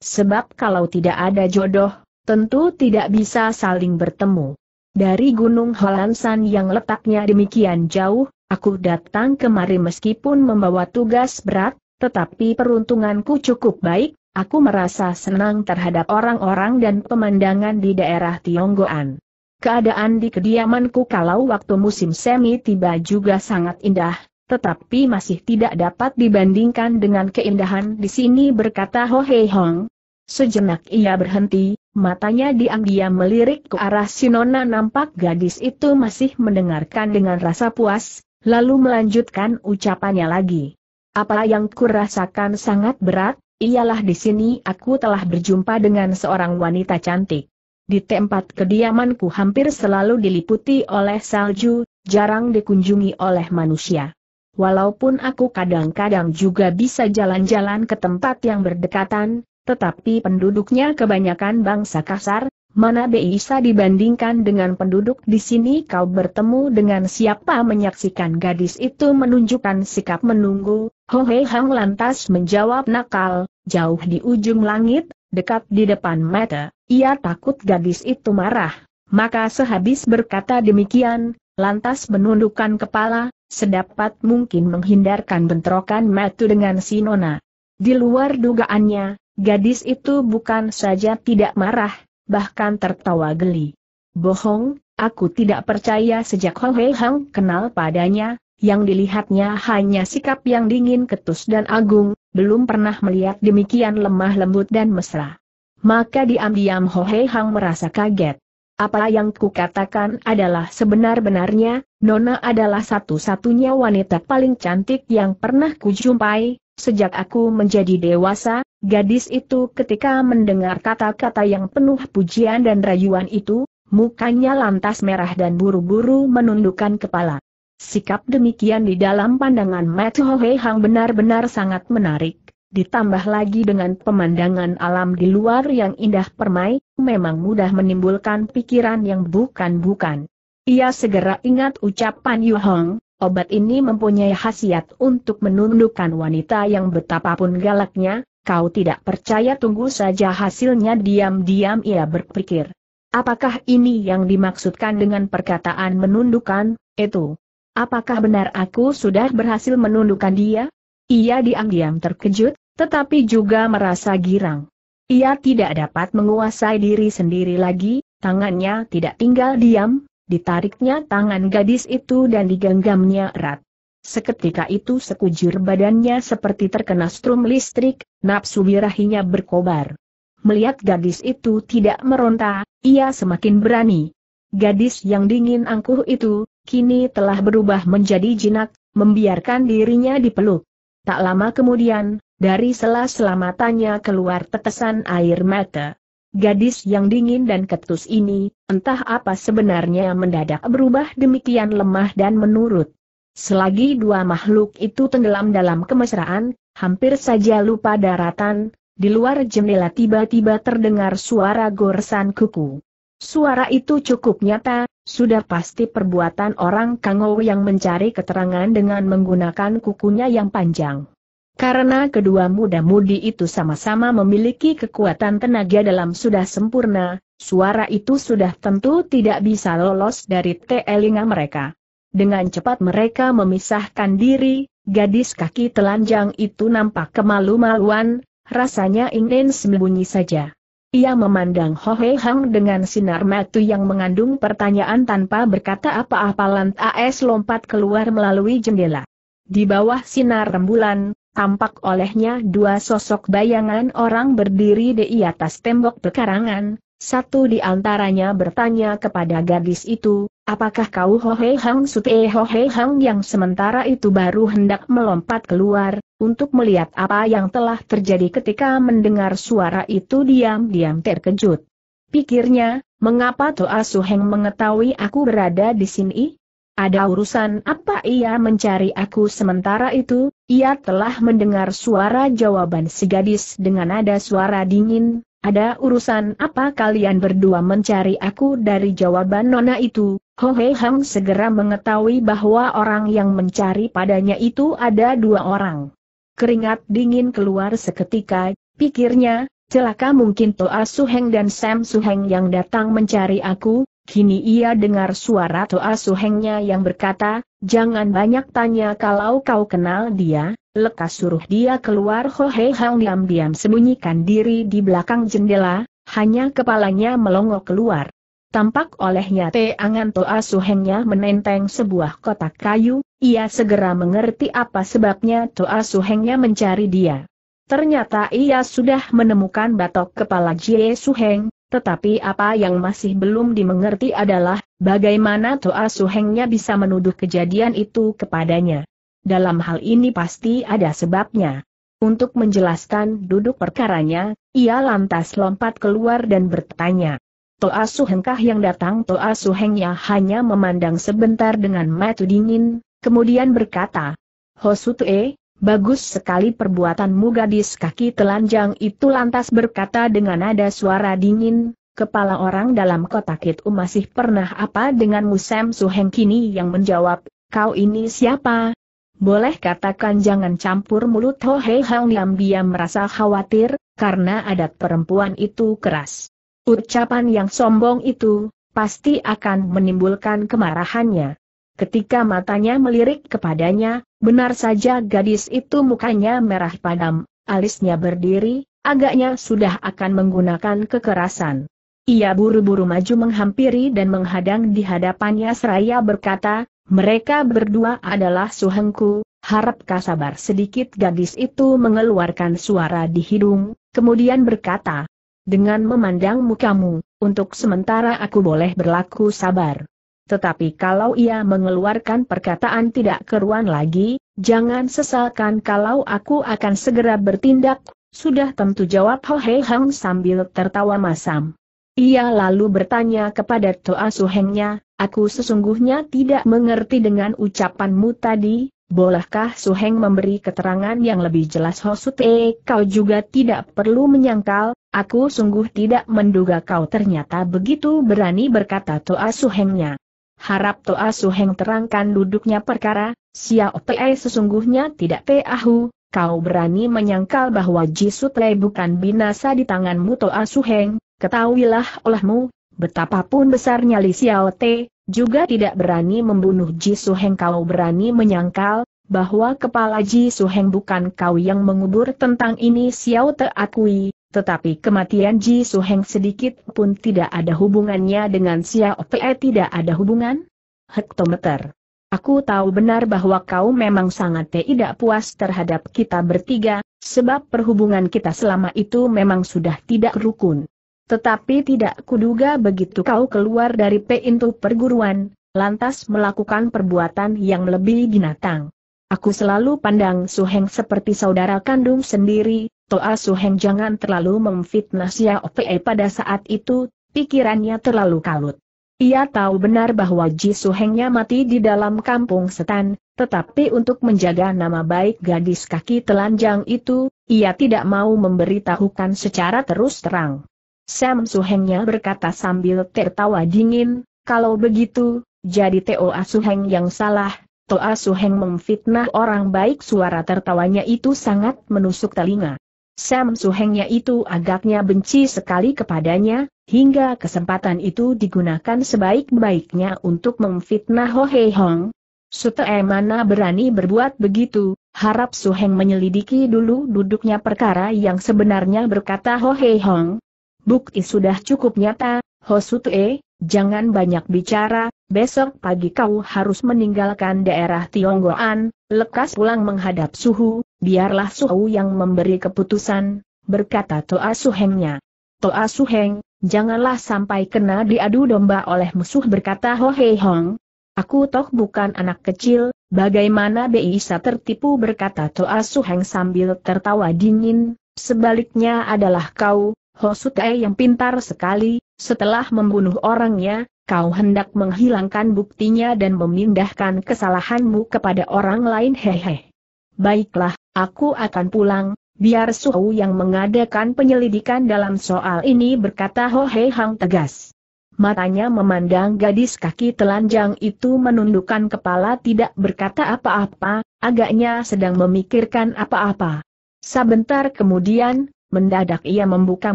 Sebab kalau tidak ada jodoh, tentu tidak bisa saling bertemu. Dari Gunung Holansan yang letaknya demikian jauh, aku datang kemari meskipun membawa tugas berat, tetapi peruntunganku cukup baik, aku merasa senang terhadap orang-orang dan pemandangan di daerah Tionggoan. Keadaan di kediamanku kalau waktu musim semi tiba juga sangat indah, tetapi masih tidak dapat dibandingkan dengan keindahan di sini berkata Ho Hei Hong. Sejenak ia berhenti, matanya diam-diam melirik ke arah Sinona nampak gadis itu masih mendengarkan dengan rasa puas, lalu melanjutkan ucapannya lagi. Apa yang kurasakan sangat berat, ialah di sini aku telah berjumpa dengan seorang wanita cantik. Di tempat kediamanku hampir selalu diliputi oleh salju, jarang dikunjungi oleh manusia. Walaupun aku kadang-kadang juga bisa jalan-jalan ke tempat yang berdekatan, tetapi penduduknya kebanyakan bangsa kasar, mana bisa dibandingkan dengan penduduk di sini kau bertemu dengan siapa menyaksikan gadis itu menunjukkan sikap menunggu, Ho Hei Hang lantas menjawab nakal, jauh di ujung langit, dekat di depan mata, ia takut gadis itu marah. Maka sehabis berkata demikian, lantas menundukkan kepala, sedapat mungkin menghindarkan bentrokan metu dengan Sinona. Di luar dugaannya, Gadis itu bukan saja tidak marah, bahkan tertawa geli. Bohong, aku tidak percaya sejak Ho Hei Hang kenal padanya, yang dilihatnya hanya sikap yang dingin ketus dan agung, belum pernah melihat demikian lemah lembut dan mesra. Maka diam-diam Ho Hei Hang merasa kaget. Apa yang kukatakan adalah sebenar-benarnya, Nona adalah satu-satunya wanita paling cantik yang pernah kujumpai, sejak aku menjadi dewasa, Gadis itu ketika mendengar kata-kata yang penuh pujian dan rayuan itu, mukanya lantas merah dan buru-buru menundukkan kepala. Sikap demikian di dalam pandangan Matthew Hei Hang benar-benar sangat menarik, ditambah lagi dengan pemandangan alam di luar yang indah permai, memang mudah menimbulkan pikiran yang bukan-bukan. Ia segera ingat ucapan Yu Hong, obat ini mempunyai khasiat untuk menundukkan wanita yang betapapun galaknya, Kau tidak percaya tunggu saja hasilnya diam-diam ia berpikir. Apakah ini yang dimaksudkan dengan perkataan menundukkan, itu? Apakah benar aku sudah berhasil menundukkan dia? Ia diam-diam terkejut, tetapi juga merasa girang. Ia tidak dapat menguasai diri sendiri lagi, tangannya tidak tinggal diam, ditariknya tangan gadis itu dan digenggamnya erat. Seketika itu sekujur badannya seperti terkena strum listrik, nafsu birahinya berkobar. Melihat gadis itu tidak meronta, ia semakin berani. Gadis yang dingin angkuh itu, kini telah berubah menjadi jinak, membiarkan dirinya dipeluk. Tak lama kemudian, dari sela-sela matanya keluar tetesan air mata. Gadis yang dingin dan ketus ini, entah apa sebenarnya mendadak berubah demikian lemah dan menurut. Selagi dua makhluk itu tenggelam dalam kemesraan, hampir saja lupa daratan, di luar jendela tiba-tiba terdengar suara goresan kuku. Suara itu cukup nyata, sudah pasti perbuatan orang Kangou yang mencari keterangan dengan menggunakan kukunya yang panjang. Karena kedua muda-mudi itu sama-sama memiliki kekuatan tenaga dalam sudah sempurna, suara itu sudah tentu tidak bisa lolos dari telinga mereka. Dengan cepat mereka memisahkan diri, gadis kaki telanjang itu nampak kemalu-maluan, rasanya ingin sembunyi saja. Ia memandang Ho He Hang dengan sinar mata yang mengandung pertanyaan tanpa berkata apa-apa lantas lompat keluar melalui jendela. Di bawah sinar rembulan, tampak olehnya dua sosok bayangan orang berdiri di atas tembok pekarangan, satu di antaranya bertanya kepada gadis itu, apakah kau Hohe Hang Sute Hohe Hang yang sementara itu baru hendak melompat keluar, untuk melihat apa yang telah terjadi ketika mendengar suara itu diam-diam terkejut. Pikirnya, mengapa Toa Suheng mengetahui aku berada di sini? Ada urusan apa ia mencari aku sementara itu, ia telah mendengar suara jawaban si gadis dengan nada suara dingin, ada urusan apa kalian berdua mencari aku dari jawaban Nona itu? Ho Hei Hang segera mengetahui bahwa orang yang mencari padanya itu ada dua orang. Keringat dingin keluar seketika, pikirnya, celaka mungkin Toa Su Heng dan Sam Su Heng yang datang mencari aku, kini ia dengar suara Toa Su Hengnya yang berkata, jangan banyak tanya kalau kau kenal dia, lekas suruh dia keluar Ho Hei Hang diam-diam sembunyikan diri di belakang jendela, hanya kepalanya melongo keluar. Tampak olehnya Angan Toa Suhengnya menenteng sebuah kotak kayu, ia segera mengerti apa sebabnya Toa Suhengnya mencari dia. Ternyata ia sudah menemukan batok kepala Jie Su Heng, tetapi apa yang masih belum dimengerti adalah, bagaimana Toa Suhengnya bisa menuduh kejadian itu kepadanya dalam hal ini pasti ada sebabnya. Untuk menjelaskan duduk perkaranya, ia lantas lompat keluar dan bertanya. Toa Suhengkah yang datang Toa Suhengnya hanya memandang sebentar dengan mata dingin, kemudian berkata, Hosutue, bagus sekali perbuatanmu gadis kaki telanjang itu lantas berkata dengan nada suara dingin, kepala orang dalam kotak itu masih pernah apa dengan musim Suheng kini yang menjawab, kau ini siapa, boleh katakan jangan campur mulut Ho Hei Hang Niam Biam merasa khawatir, karena adat perempuan itu keras. Ucapan yang sombong itu, pasti akan menimbulkan kemarahannya. Ketika matanya melirik kepadanya, benar saja gadis itu mukanya merah padam, alisnya berdiri, agaknya sudah akan menggunakan kekerasan. Ia buru-buru maju menghampiri dan menghadang di hadapannya seraya berkata, mereka berdua adalah suhengku, harap kasabar sedikit gadis itu mengeluarkan suara di hidung, kemudian berkata, dengan memandang mukamu, untuk sementara aku boleh berlaku sabar. Tetapi kalau ia mengeluarkan perkataan tidak keruan lagi, jangan sesalkan kalau aku akan segera bertindak, sudah tentu jawab Ho Hei Hang sambil tertawa masam. Ia lalu bertanya kepada Toa Suhengnya, Aku sesungguhnya tidak mengerti dengan ucapanmu tadi, bolehkah Su Heng memberi keterangan yang lebih jelas Hosut E? Kau juga tidak perlu menyangkal, aku sungguh tidak menduga kau ternyata begitu berani berkata Toa Hengnya. Harap Toa Heng terangkan duduknya perkara, Xiao Te sesungguhnya tidak tahu, kau berani menyangkal bahwa Jisut Te bukan binasa di tanganmu Toa Heng. ketahuilah olehmu, Betapapun besarnya Li Xiao Te, juga tidak berani membunuh Ji Su Heng kau berani menyangkal, bahwa kepala Ji Su Heng bukan kau yang mengubur tentang ini Xiao Te akui, tetapi kematian Ji Suheng sedikit pun tidak ada hubungannya dengan Xiao Te eh, tidak ada hubungan? Hektometer. Aku tahu benar bahwa kau memang sangat tidak puas terhadap kita bertiga, sebab perhubungan kita selama itu memang sudah tidak rukun. Tetapi tidak kuduga begitu kau keluar dari pintu perguruan, lantas melakukan perbuatan yang lebih binatang. Aku selalu pandang Suheng seperti saudara kandung sendiri, Toa Suheng jangan terlalu memfitnah OPE pada saat itu, pikirannya terlalu kalut. Ia tahu benar bahwa Ji Suhengnya mati di dalam kampung setan, tetapi untuk menjaga nama baik gadis kaki telanjang itu, ia tidak mau memberitahukan secara terus terang. Sam Suhengnya berkata sambil tertawa dingin, kalau begitu, jadi Toa Suheng yang salah, Toa Suheng memfitnah orang baik suara tertawanya itu sangat menusuk telinga. Sam Suhengnya itu agaknya benci sekali kepadanya, hingga kesempatan itu digunakan sebaik-baiknya untuk memfitnah Ho Hei Hong. Sute mana berani berbuat begitu, harap Suheng menyelidiki dulu duduknya perkara yang sebenarnya berkata Ho Hei Hong, Bukti sudah cukup nyata, Hosutue, jangan banyak bicara, besok pagi kau harus meninggalkan daerah Tionggoan, lekas pulang menghadap suhu, biarlah suhu yang memberi keputusan, berkata Toa Suhengnya. Toa Suheng, janganlah sampai kena diadu domba oleh musuh berkata Ho Hei Hong. Aku toh bukan anak kecil, bagaimana bisa tertipu berkata Toa Suheng sambil tertawa dingin, sebaliknya adalah kau, Hosutai yang pintar sekali, setelah membunuh orangnya, kau hendak menghilangkan buktinya dan memindahkan kesalahanmu kepada orang lain hehe. Baiklah, aku akan pulang, biar Suhu yang mengadakan penyelidikan dalam soal ini berkata Ho Hei Hang tegas. Matanya memandang gadis kaki telanjang itu menundukkan kepala tidak berkata apa-apa, agaknya sedang memikirkan apa-apa. Sebentar kemudian, Mendadak ia membuka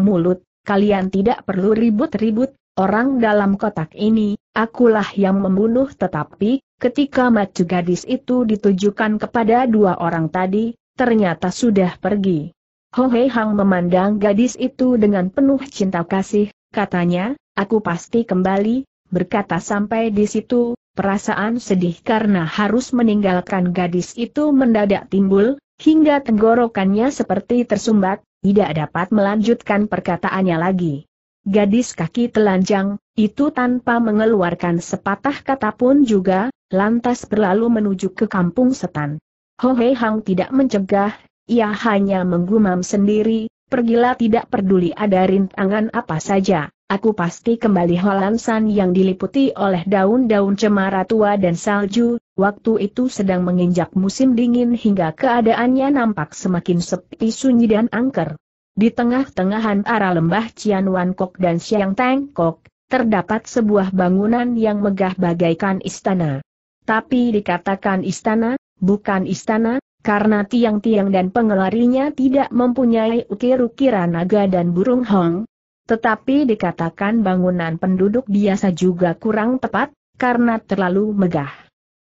mulut, kalian tidak perlu ribut-ribut, orang dalam kotak ini, akulah yang membunuh tetapi, ketika maju gadis itu ditujukan kepada dua orang tadi, ternyata sudah pergi. Ho Hei Hang memandang gadis itu dengan penuh cinta kasih, katanya, aku pasti kembali, berkata sampai di situ, perasaan sedih karena harus meninggalkan gadis itu mendadak timbul, hingga tenggorokannya seperti tersumbat, tidak dapat melanjutkan perkataannya lagi. Gadis kaki telanjang, itu tanpa mengeluarkan sepatah kata pun juga, lantas berlalu menuju ke kampung setan. Ho Hei Hang tidak mencegah, ia hanya menggumam sendiri, pergilah tidak peduli ada rintangan apa saja aku pasti kembali Holansan yang diliputi oleh daun-daun cemara tua dan salju, waktu itu sedang menginjak musim dingin hingga keadaannya nampak semakin sepi sunyi dan angker. Di tengah-tengah antara lembah Cian Wan Kok dan Siang Teng Kok, terdapat sebuah bangunan yang megah bagaikan istana. Tapi dikatakan istana, bukan istana, karena tiang-tiang dan pengelarinya tidak mempunyai ukir-ukiran naga dan burung hong, tetapi dikatakan bangunan penduduk biasa juga kurang tepat, karena terlalu megah.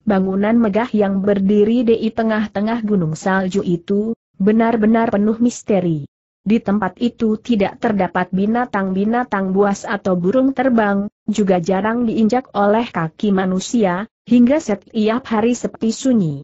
Bangunan megah yang berdiri di tengah-tengah gunung salju itu, benar-benar penuh misteri. Di tempat itu tidak terdapat binatang-binatang buas atau burung terbang, juga jarang diinjak oleh kaki manusia, hingga setiap hari sepi sunyi.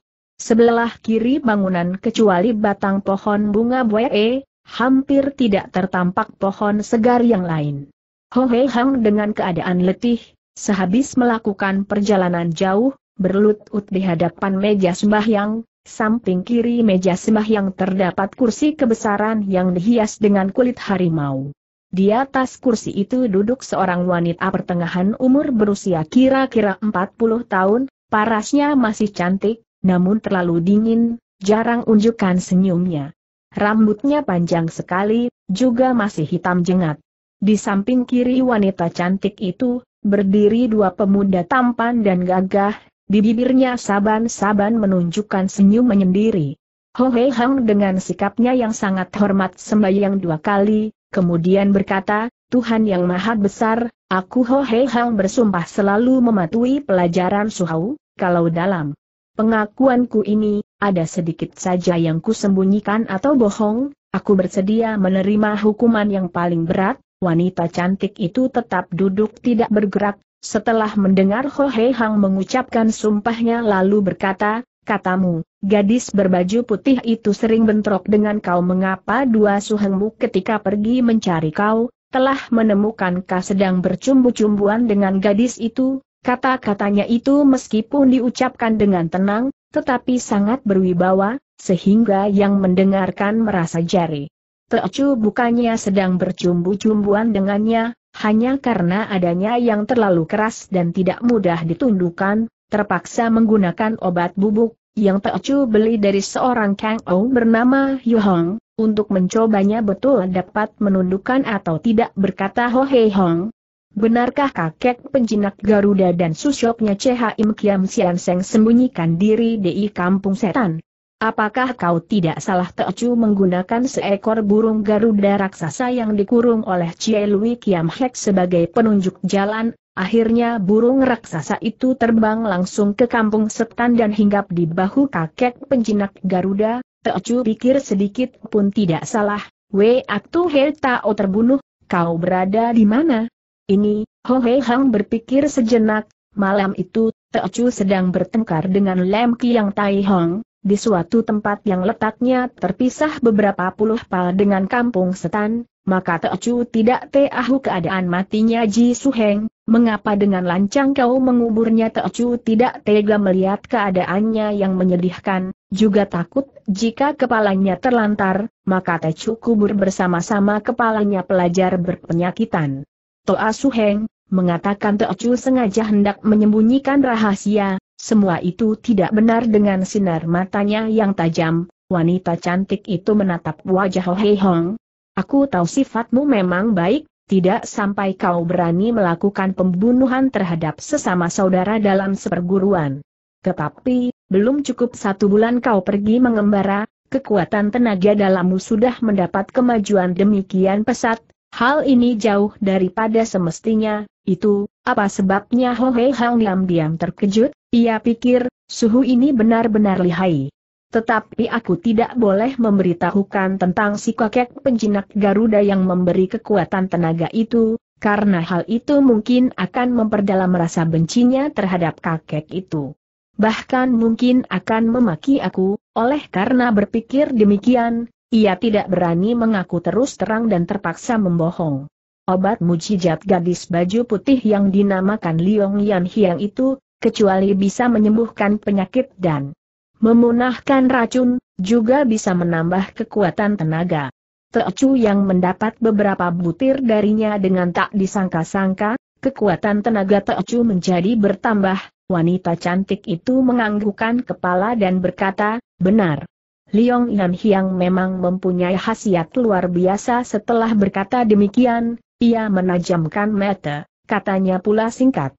Sebelah kiri bangunan kecuali batang pohon bunga buaya hampir tidak tertampak pohon segar yang lain. Ho Hei Hang dengan keadaan letih, sehabis melakukan perjalanan jauh, berlutut di hadapan meja sembahyang, samping kiri meja sembahyang terdapat kursi kebesaran yang dihias dengan kulit harimau. Di atas kursi itu duduk seorang wanita pertengahan umur berusia kira-kira 40 tahun, parasnya masih cantik, namun terlalu dingin, jarang unjukkan senyumnya. Rambutnya panjang sekali, juga masih hitam jengat. Di samping kiri wanita cantik itu, berdiri dua pemuda tampan dan gagah, di bibirnya saban-saban menunjukkan senyum menyendiri. Ho Hei Hang dengan sikapnya yang sangat hormat sembahyang dua kali, kemudian berkata, Tuhan Yang Maha Besar, aku Ho Hei Hang bersumpah selalu mematuhi pelajaran Suhau, kalau dalam pengakuanku ini, ada sedikit saja yang kusembunyikan atau bohong, aku bersedia menerima hukuman yang paling berat, wanita cantik itu tetap duduk tidak bergerak, setelah mendengar Ho Hei Hang mengucapkan sumpahnya lalu berkata, katamu, gadis berbaju putih itu sering bentrok dengan kau mengapa dua suhengmu ketika pergi mencari kau, telah menemukan kau sedang bercumbu-cumbuan dengan gadis itu, kata-katanya itu meskipun diucapkan dengan tenang, tetapi sangat berwibawa, sehingga yang mendengarkan merasa jari. Teocu bukannya sedang bercumbu-cumbuan dengannya, hanya karena adanya yang terlalu keras dan tidak mudah ditundukkan, terpaksa menggunakan obat bubuk, yang Teocu beli dari seorang Kang Ou bernama Hong untuk mencobanya betul dapat menundukkan atau tidak berkata Ho He Hong, Benarkah kakek penjinak Garuda dan susyoknya Im Kiam Sian Seng sembunyikan diri di kampung setan? Apakah kau tidak salah Teocu menggunakan seekor burung Garuda raksasa yang dikurung oleh Chie Lui Kiam Hek sebagai penunjuk jalan? Akhirnya burung raksasa itu terbang langsung ke kampung setan dan hinggap di bahu kakek penjinak Garuda, Teocu pikir sedikit pun tidak salah, we aktu Hei tao terbunuh, kau berada di mana? ini, Ho Hei Hang berpikir sejenak, malam itu, Chu sedang bertengkar dengan Lem Kiang Tai Hong, di suatu tempat yang letaknya terpisah beberapa puluh pal dengan kampung setan, maka Chu tidak tahu keadaan matinya Ji Su Heng. mengapa dengan lancang kau menguburnya Chu tidak tega melihat keadaannya yang menyedihkan, juga takut jika kepalanya terlantar, maka Chu kubur bersama-sama kepalanya pelajar berpenyakitan. Toa ah Suheng, mengatakan Teocu sengaja hendak menyembunyikan rahasia, semua itu tidak benar dengan sinar matanya yang tajam, wanita cantik itu menatap wajah Ho Hei Hong. Aku tahu sifatmu memang baik, tidak sampai kau berani melakukan pembunuhan terhadap sesama saudara dalam seperguruan. Tetapi, belum cukup satu bulan kau pergi mengembara, kekuatan tenaga dalammu sudah mendapat kemajuan demikian pesat, Hal ini jauh daripada semestinya, itu, apa sebabnya Ho Hei Hang diam-diam terkejut, ia pikir, suhu ini benar-benar lihai. Tetapi aku tidak boleh memberitahukan tentang si kakek penjinak Garuda yang memberi kekuatan tenaga itu, karena hal itu mungkin akan memperdalam rasa bencinya terhadap kakek itu. Bahkan mungkin akan memaki aku, oleh karena berpikir demikian, ia tidak berani mengaku terus terang dan terpaksa membohong. Obat mujijat gadis baju putih yang dinamakan Liong Yan Hiang itu, kecuali bisa menyembuhkan penyakit dan memunahkan racun, juga bisa menambah kekuatan tenaga. Teocu yang mendapat beberapa butir darinya dengan tak disangka-sangka, kekuatan tenaga Teocu menjadi bertambah, wanita cantik itu menganggukkan kepala dan berkata, benar. Liong Nan Hiang memang mempunyai khasiat luar biasa setelah berkata demikian, ia menajamkan mata, katanya pula singkat.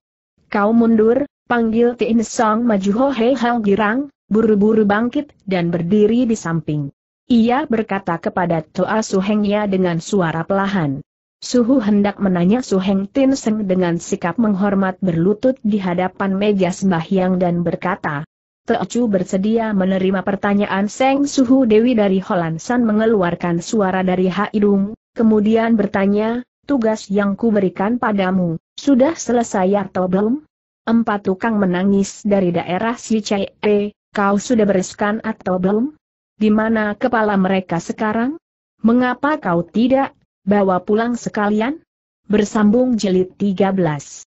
Kau mundur, panggil Tin Song maju Ho Hei Hang Girang, buru-buru bangkit dan berdiri di samping. Ia berkata kepada Toa Suhengnya dengan suara pelahan. Suhu hendak menanya Suheng Tin Seng dengan sikap menghormat berlutut di hadapan meja sembahyang dan berkata, Teocu bersedia menerima pertanyaan Seng Suhu Dewi dari Holansan mengeluarkan suara dari Haidung, kemudian bertanya, tugas yang kuberikan padamu, sudah selesai atau belum? Empat tukang menangis dari daerah E. kau sudah bereskan atau belum? Di mana kepala mereka sekarang? Mengapa kau tidak bawa pulang sekalian? Bersambung jilid 13